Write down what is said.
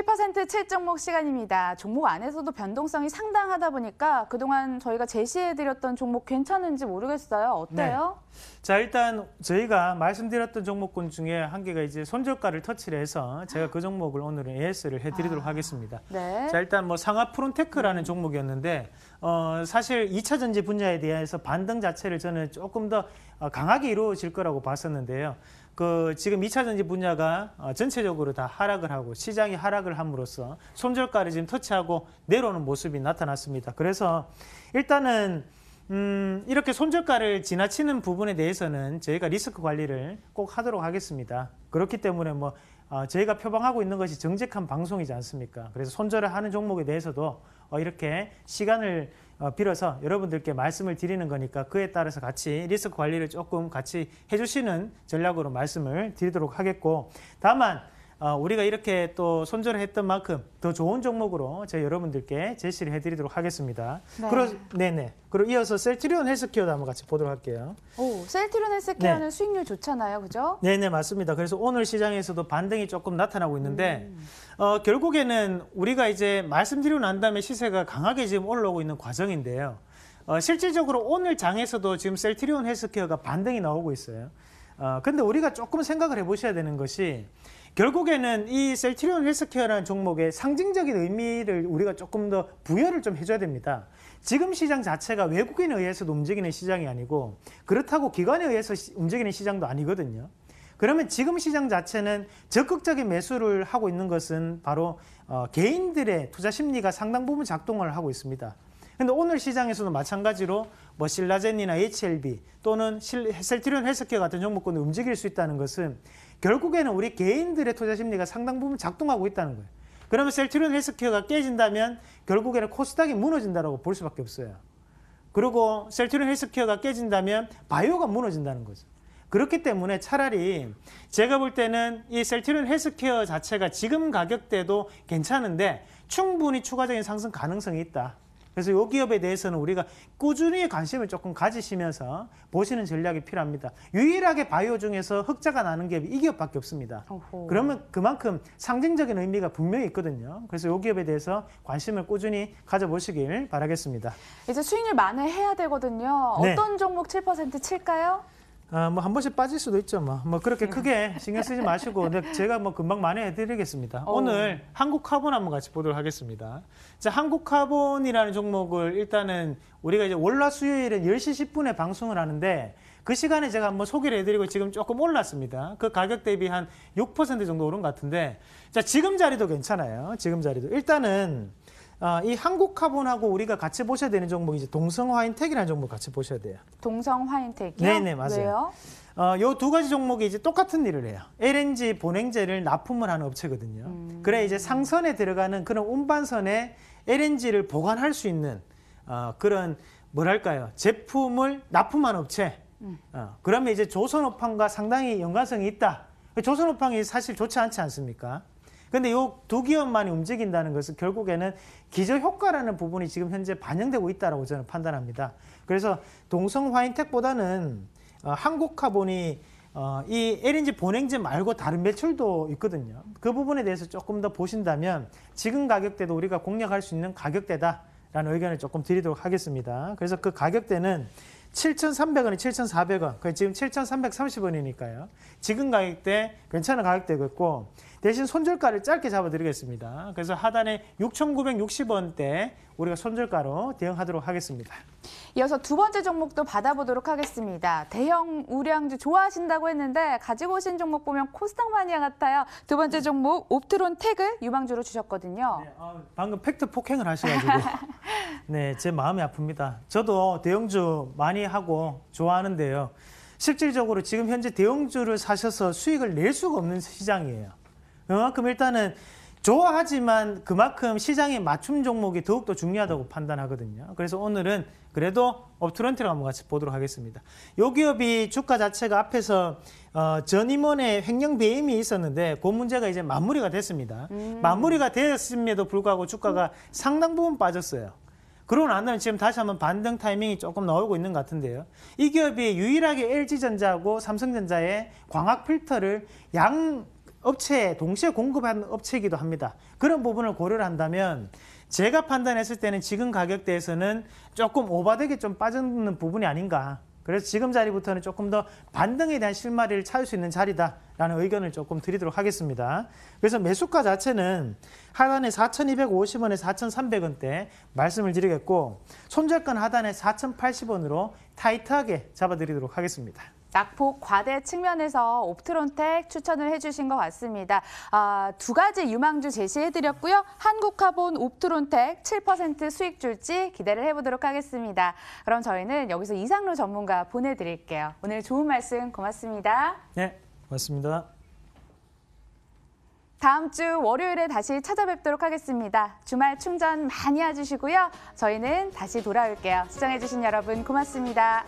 7% 7종목 시간입니다. 종목 안에서도 변동성이 상당하다 보니까 그동안 저희가 제시해드렸던 종목 괜찮은지 모르겠어요. 어때요? 네. 자 일단 저희가 말씀드렸던 종목군 중에 한 개가 이제 손절가를 터치를 해서 제가 그 종목을 오늘은 AS를 해드리도록 아, 하겠습니다. 네. 자 일단 뭐 상하 프론테크라는 음. 종목이었는데 어, 사실 2차 전지 분야에 대해서 반등 자체를 저는 조금 더 어, 강하게 이루어질 거라고 봤었는데요. 그 지금 2차 전지 분야가 어, 전체적으로 다 하락을 하고 시장이 하락을 함으로써 손절가를 지금 터치하고 내려오는 모습이 나타났습니다. 그래서 일단은 음 이렇게 손절가를 지나치는 부분에 대해서는 저희가 리스크 관리를 꼭 하도록 하겠습니다. 그렇기 때문에 뭐 어, 저희가 표방하고 있는 것이 정직한 방송이지 않습니까? 그래서 손절을 하는 종목에 대해서도 어, 이렇게 시간을 어, 빌어서 여러분들께 말씀을 드리는 거니까 그에 따라서 같이 리스크 관리를 조금 같이 해주시는 전략으로 말씀을 드리도록 하겠고 다만 어, 우리가 이렇게 또 손절을 했던 만큼 더 좋은 종목으로 제가 여러분들께 제시를 해드리도록 하겠습니다. 네. 그러, 네네. 그리고 이어서 셀트리온 헬스케어도 한번 같이 보도록 할게요. 오, 셀트리온 헬스케어는 네. 수익률 좋잖아요, 그죠? 네네, 맞습니다. 그래서 오늘 시장에서도 반등이 조금 나타나고 있는데 음. 어, 결국에는 우리가 이제 말씀드리고 난 다음에 시세가 강하게 지금 올라오고 있는 과정인데요. 어, 실질적으로 오늘 장에서도 지금 셀트리온 헬스케어가 반등이 나오고 있어요. 어, 근데 우리가 조금 생각을 해보셔야 되는 것이 결국에는 이 셀트리온 헬스케어라는 종목의 상징적인 의미를 우리가 조금 더 부여를 좀 해줘야 됩니다. 지금 시장 자체가 외국인에 의해서 움직이는 시장이 아니고 그렇다고 기관에 의해서 움직이는 시장도 아니거든요. 그러면 지금 시장 자체는 적극적인 매수를 하고 있는 것은 바로 어, 개인들의 투자 심리가 상당 부분 작동을 하고 있습니다. 근데 오늘 시장에서도 마찬가지로 뭐 실라젠이나 HLB 또는 셀트리온 헬스케어 같은 종목군을 움직일 수 있다는 것은 결국에는 우리 개인들의 투자 심리가 상당 부분 작동하고 있다는 거예요. 그러면 셀트리온 헬스케어가 깨진다면 결국에는 코스닥이 무너진다라고 볼 수밖에 없어요. 그리고 셀트리온 헬스케어가 깨진다면 바이오가 무너진다는 거죠. 그렇기 때문에 차라리 제가 볼 때는 이 셀트리온 헬스케어 자체가 지금 가격대도 괜찮은데 충분히 추가적인 상승 가능성이 있다. 그래서 이 기업에 대해서는 우리가 꾸준히 관심을 조금 가지시면서 보시는 전략이 필요합니다. 유일하게 바이오 중에서 흑자가 나는 기업이 이 기업밖에 없습니다. 어허. 그러면 그만큼 상징적인 의미가 분명히 있거든요. 그래서 이 기업에 대해서 관심을 꾸준히 가져보시길 바라겠습니다. 이제 수익률 만회해야 되거든요. 네. 어떤 종목 7% 칠까요? 아, 뭐 한 번씩 빠질 수도 있죠. 뭐, 뭐 그렇게 크게 음. 신경 쓰지 마시고 제가 뭐 금방 만회해드리겠습니다. 어. 오. 늘 한국 카본 한번 같이 보도록 하겠습니다. 자, 한국 카본이라는 종목을 일단은 우리가 이제 월화 수요일은 10시 10분에 방송을 하는데 그 시간에 제가 한번 소개를 해드리고 지금 조금 올랐습니다. 그 가격 대비 한 6% 정도 오른 것 같은데 자, 지금 자리도 괜찮아요. 지금 자리도 일단은 아, 이한국화본하고 우리가 같이 보셔야 되는 종목이 이제 동성화인텍이라는 종목 같이 보셔야 돼요. 동성화인텍이요? 네네 맞아요. 왜요? 어, 요 두 가지 종목이 이제 똑같은 일을 해요. LNG 보냉제를 납품을 하는 업체거든요. 음. 그래 이제 상선에 들어가는 그런 운반선에 LNG를 보관할 수 있는 어, 그런 뭐랄까요 제품을 납품한 업체. 음. 어, 그러면 이제 조선호판과 상당히 연관성이 있다. 조선호판이 사실 좋지 않지 않습니까? 근데 이 두 기업만이 움직인다는 것은 결국에는 기저효과라는 부분이 지금 현재 반영되고 있다고 저는 판단합니다. 그래서 동성화인텍보다는 어, 한국카본이 어, 이 LNG 보냉제 말고 다른 매출도 있거든요. 그 부분에 대해서 조금 더 보신다면 지금 가격대도 우리가 공략할 수 있는 가격대다라는 의견을 조금 드리도록 하겠습니다. 그래서 그 가격대는 7,300원이 7,400원. 그 지금 7,330원이니까요. 지금 가격대 괜찮은 가격대겠고 대신 손절가를 짧게 잡아드리겠습니다. 그래서 하단에 6,960원대 우리가 손절가로 대응하도록 하겠습니다. 이어서 두 번째 종목도 받아보도록 하겠습니다. 대형 우량주 좋아하신다고 했는데 가지고 오신 종목 보면 코스닥 마니아 같아요. 두 번째 종목 옵트론 태그 유망주로 주셨거든요. 네, 어, 방금 팩트 폭행을 하셔가지고 네, 제 마음이 아픕니다. 저도 대형주 많이 하고 좋아하는데요. 실질적으로 지금 현재 대형주를 사셔서 수익을 낼 수가 없는 시장이에요. 그만큼 일단은 좋아하지만 그만큼 시장의 맞춤 종목이 더욱더 중요하다고 판단하거든요. 그래서 오늘은 그래도 업트렌트를 한번 같이 보도록 하겠습니다. 요 기업이 주가 자체가 앞에서 어, 전 임원의 횡령 배임이 있었는데 그 문제가 이제 마무리가 됐습니다. 음. 마무리가 됐음에도 불구하고 주가가 상당 부분 빠졌어요. 그러고 난 다음에 지금 다시 한번 반등 타이밍이 조금 나오고 있는 것 같은데요. 이 기업이 유일하게 LG전자하고 삼성전자의 광학 필터를 양 업체에 동시에 공급한 업체이기도 합니다. 그런 부분을 고려를 한다면 제가 판단했을 때는 지금 가격대에서는 조금 오바되게 좀 빠지는 부분이 아닌가 그래서 지금 자리부터는 조금 더 반등에 대한 실마리를 찾을 수 있는 자리다라는 의견을 조금 드리도록 하겠습니다. 그래서 매수가 자체는 하단에 4,250원에 4,300원대 말씀을 드리겠고 손절권 하단에 4,080원으로 타이트하게 잡아드리도록 하겠습니다. 낙폭 과대 측면에서 옵트론텍 추천을 해주신 것 같습니다. 아, 두 가지 유망주 제시해드렸고요. 한국화본 옵트론텍 7% 수익 줄지 기대를 해보도록 하겠습니다. 그럼 저희는 여기서 이상로 전문가 보내드릴게요. 오늘 좋은 말씀 고맙습니다. 네, 고맙습니다. 다음 주 월요일에 다시 찾아뵙도록 하겠습니다. 주말 충전 많이 해주시고요. 저희는 다시 돌아올게요. 시청해주신 여러분 고맙습니다.